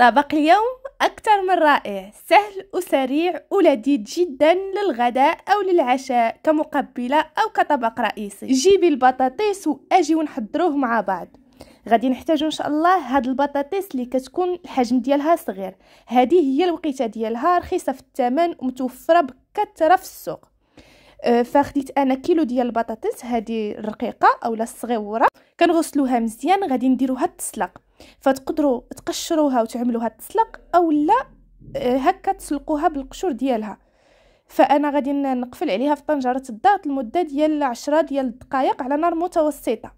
طبق اليوم أكثر من رائع سهل وسريع ولذيذ جدا للغداء أو للعشاء كمقبلة أو كطبق رئيسي جيبي البطاطس وأجي ونحضروه مع بعض غادي نحتاجو ان شاء الله هاد البطاطس اللي كتكون الحجم ديالها صغير هذه هي الوقيته ديالها رخيصه في الثمن ومتوفره بكثره في السوق أه، فخديت انا كيلو ديال البطاطس هذه الرقيقه اولا الصغيره كنغسلوها مزيان غادي نديروها تسلق فتقدروا تقشروها وتعملوها تسلق او لا آه، هكا تسلقوها بالقشور ديالها فانا غادي نقفل عليها في طنجره الضغط لمده ديال 10 ديال الدقائق على نار متوسطه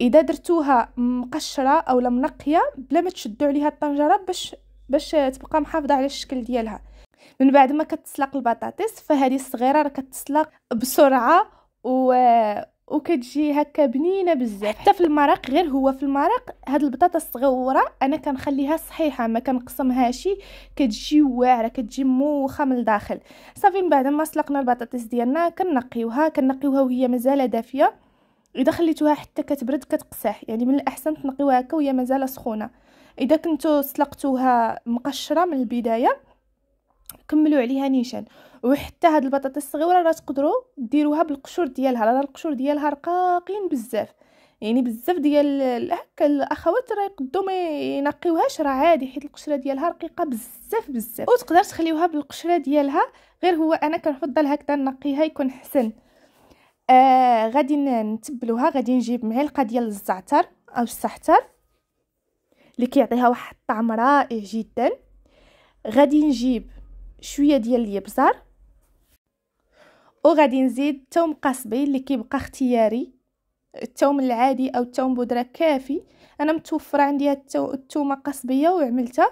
اذا درتوها مقشره او منقيه بلا ما تشدوا عليها الطنجره باش باش تبقى محافظه على الشكل ديالها من بعد ما كتسلق البطاطس فهذه الصغيره راه كتسلق بسرعه و وكتجي هكا بنينه بزاف حتى في المرق غير هو في المرق هاد البطاطا الصغوره انا كنخليها صحيحه ما كنقسمهاش كتجي واعره كتجي موخه من الداخل صافي من بعد ما سلقنا البطاطس ديالنا كنقيوها كنقيوها وهي مازال دافيه اذا خليتوها حتى كتبرد كتقساح يعني من الاحسن تنقيوها هكا وهي مازال سخونه اذا كنتو سلقتوها مقشره من البدايه كملوا عليها نيشان وحتى هاد البطاطا الصغيره راه تقدروا ديروها بالقشور ديالها راه القشور ديالها رقاقين بزاف يعني بزاف ديال هكا الاخوات راه يقدو ما ينقيوهاش راه عادي حيت القشره ديالها رقيقه بزاف بزاف وتقدر تخليوها بالقشره ديالها غير هو انا كنفضل هكذا نقيها يكون حسن آه غادي نتبلوها غادي نجيب معلقه ديال الزعتر او السحتر اللي كيعطيها واحد الطعم رائع جدا غادي نجيب شويه ديال الابزار وغادي نزيد الثوم قصبي اللي كيبقى اختياري الثوم العادي او الثوم بودره كافي انا متوفره عندي الثومه قصبيه وعملتها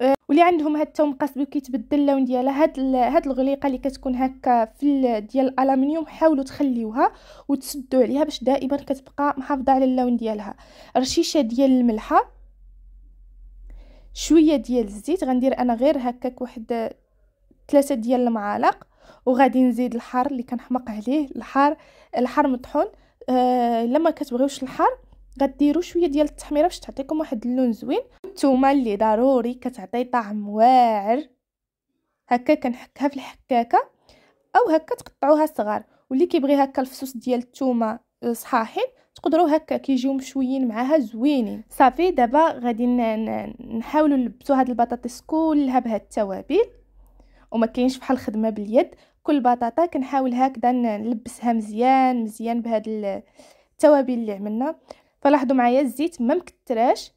أه، واللي عندهم هاد الثوم قصبي وكيتبدل اللون ديالها هاد هاد الغليقه اللي كتكون هكا في ديال الالومنيوم حاولوا تخليوها وتسدوا عليها باش دائما كتبقى محافظه على اللون ديالها رشيشه ديال الملحه شويه ديال الزيت غندير انا غير هكاك واحد ثلاثة ديال المعالق وغادي نزيد الحار اللي كنحمق عليه الحار الحار مطحون آه لما كتبغيوش الحار غديروا شويه ديال التحميره باش تعطيكم واحد اللون زوين الثومه اللي ضروري كتعطي طعم واعر هكا كنحكها في الحكاكه او هكا تقطعوها صغار واللي كيبغي هكا الفصوص ديال الثومه صحاحين تقدروا هكا كيجيو مشويين معاها زوينين صافي دابا غادي نحاولوا نلبسوا هاد البطاطس كلها بهاد التوابل وما كاينش بحال الخدمه باليد كل بطاطا كنحاول هكذا نلبسها مزيان مزيان بهاد التوابل اللي عملنا فلاحظوا معايا الزيت ما مكتراش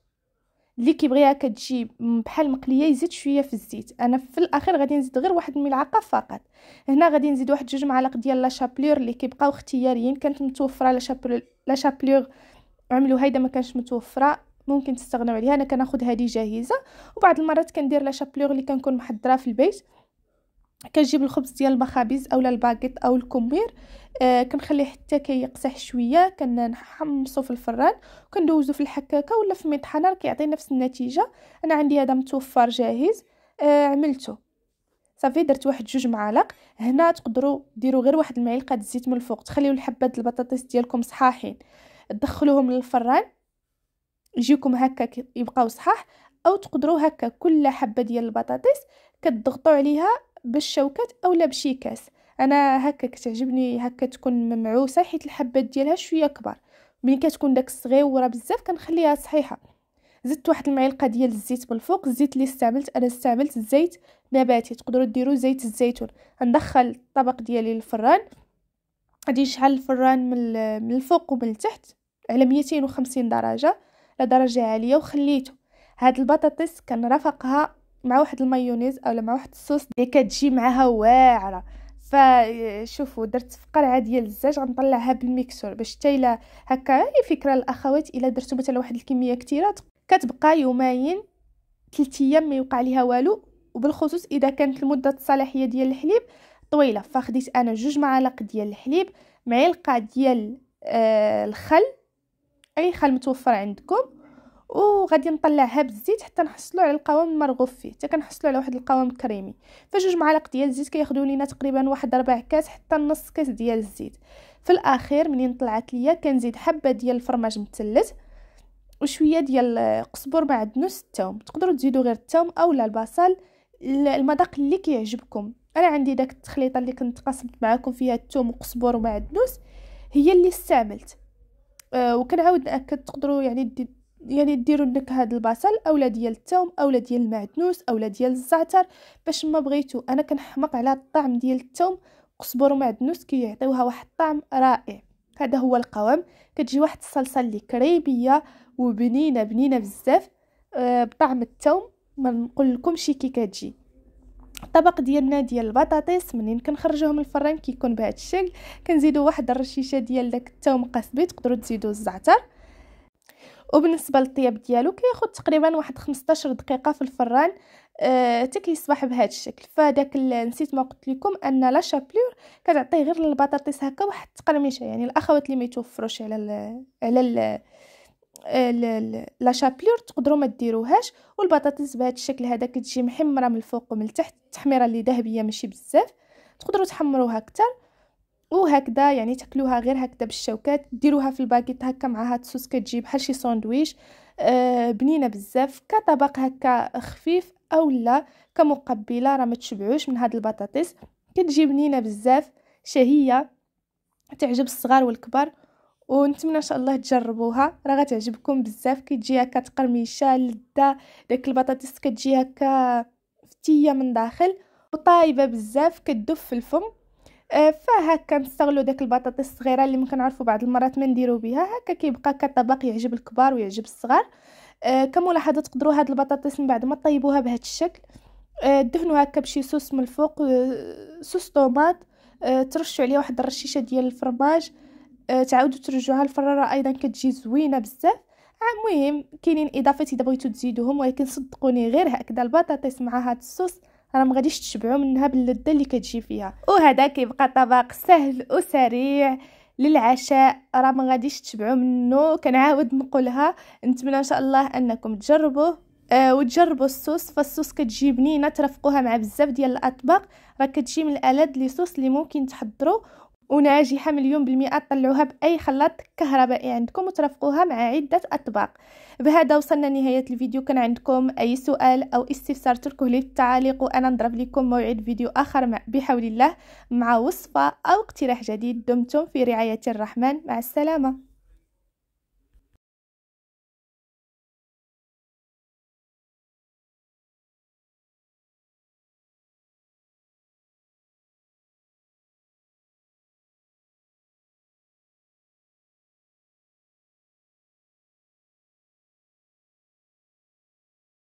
اللي كيبغيها كتجي بحال مقليه يزيد شويه في الزيت انا في الاخير غادي نزيد غير واحد الملعقه فقط هنا غادي نزيد واحد جوج معالق ديال لا شابلور اللي كيبقاو اختياريين كانت متوفره لا شابلور لا شابلور عملوا هيدا ما كانش متوفره ممكن تستغنوا عليها انا كناخذ هذه جاهزه وبعض المرات كندير لا شابلور اللي كنكون محضره في البيت كنجيب الخبز ديال المخابز اولا الباكيط او الكمبير آه كنخليه حتى كيقصح شويه كنحمصو في الفران وكندوزو في الحكاكه ولا في المطحنه راه كيعطي نفس النتيجه انا عندي هذا متوفر جاهز آه عملته صافي درت واحد جوج معالق هنا تقدروا ديروا غير واحد المعلقه الزيت من الفوق تخليو الحبات البطاطس ديالكم صحاحين تدخلوهم للفران يجيكم هكا يبقاو صحاح او تقدروا هكا كل حبه ديال البطاطس كتضغطوا عليها بالشوكات اولا بشي كاس انا هكا كتعجبني هكا تكون ممعوسه حيت الحبات ديالها شويه كبار ملي كتكون داك صغيوره بزاف كنخليها صحيحه زدت واحد المعلقه ديال الزيت من الفوق الزيت اللي استعملت انا استعملت الزيت نباتي تقدروا ديروا زيت الزيتون ندخل الطبق ديالي للفران غادي نشعل الفران من الفوق ومن التحت على 250 درجه لدرجه عاليه وخليته هاد البطاطس كنرافقها مع واحد المايونيز او مع واحد الصوص اللي كتجي معاها واعره فشوفوا درت في قرعه ديال الزاج غنطلعها بالميكسور باش حتى الا هكا هي فكره الاخوات الا درتو مثلا واحد الكميه كثيره كتبقى يومين ثلاث ايام ما يوقع ليها والو وبالخصوص اذا كانت المده الصلاحيه ديال الحليب طويله فخديت انا جوج معالق ديال الحليب معلقه ديال آه الخل اي خل متوفر عندكم وغادي نطلعها بالزيت حتى نحصلوا على القوام المرغوب فيه حتى كنحصلوا على واحد القوام كريمي فجوج معالق ديال الزيت كياخذوا لينا تقريبا واحد ربع كاس حتى نص كاس ديال الزيت في الاخير منين طلعت ليا كنزيد حبه ديال الفرماج مثلث وشويه ديال قزبر معدنوس الثوم تقدروا تزيدوا غير الثوم اولا البصل المذاق اللي كيعجبكم انا عندي داك التخليطه اللي كنت قاسمت معكم فيها الثوم وقزبر ومعدنوس هي اللي استعملت أه وكنعاود ناكد تقدروا يعني يعني ديروا النكهه هاد البصل اولا ديال الثوم اولا ديال المعدنوس اولا ديال الزعتر باش ما بغيتو انا كنحمق على الطعم ديال الثوم قزبر ومعدنوس كيعطيوها واحد الطعم رائع هذا هو القوام كتجي واحد الصلصه اللي كريبيه وبنينه بنينه بزاف أه بطعم الثوم ما نقول شي كي كتجي الطبق ديالنا ديال البطاطس منين كنخرجوه من الفران كيكون بهذا الشكل كنزيدو واحد الرشيشه ديال داك الثوم قصبي تقدروا تزيدوا الزعتر وبالنسبه للطياب ديالو كياخد تقريبا واحد 15 دقيقه في الفران آه، حتى كيصبح بهذا الشكل فداك نسيت ما قلت لكم ان لا شابلور كتعطي غير البطاطس هكا واحد التقرميشه يعني الاخوات اللي ما يتوفروش على الـ على الـ آه، لا شابلور تقدروا ما ديروهاش والبطاطس بهذا الشكل هذا كتجي محمره من الفوق ومن التحت التحميره اللي ذهبيه ماشي بزاف تقدروا تحمروها اكثر وهكذا يعني تاكلوها غير هكذا بالشوكات ديروها في الباكيت هكا هاد تسوس كتجي بحال شي ساندويش آه بنينه بزاف كطبق هكا خفيف اولا كمقبله راه ما تشبعوش من هاد البطاطس كتجي بنينه بزاف شهيه تعجب الصغار والكبار ونتمنى ان شاء الله تجربوها راه غتعجبكم بزاف كتجي هكا تقرميشه لذة داك البطاطس كتجي هكا فتيه من داخل وطايبه بزاف كتدف في الفم آه، فهكا نستغلو داك البطاطس الصغيره اللي كنعرفو بعض المرات ما نديروا بها هكا كيبقى كطبق يعجب الكبار ويعجب الصغار آه، كملاحظه تقدروا هاد البطاطس من بعد ما طيبوها بهذا الشكل آه، دهنوها هكا بشي صوص من الفوق صوص طوماط ترشوا عليها واحد الرشيشه ديال الفرماج تعاودوا ترجعوها الفراره ايضا كتجي زوينه بزاف المهم كاينين اضافات اذا بغيتو تزيدوهم ولكن صدقوني غير هكذا البطاطس مع هاد الصوص راه ما غاديش تشبعوا منها باللذه اللي كتجي فيها وهذا كيبقى طبق سهل وسريع للعشاء راه ما غاديش تشبعوا منه كنعاود نقولها نتمنى ان شاء الله انكم تجربوه أه وتجربوا الصوص فالصوص كتجي بنينه ترافقوها مع بزاف ديال الاطباق راه كتجي من الالذ لي صوص اللي ممكن تحضروا وناجحه مليون بالمئه طلعوها باي خلاط كهربائي عندكم وترافقوها مع عده اطباق بهذا وصلنا لنهايه الفيديو كان عندكم اي سؤال او استفسار تركوه لي في التعاليق وانا نضرب لكم موعد فيديو اخر بحول الله مع وصفه او اقتراح جديد دمتم في رعايه الرحمن مع السلامه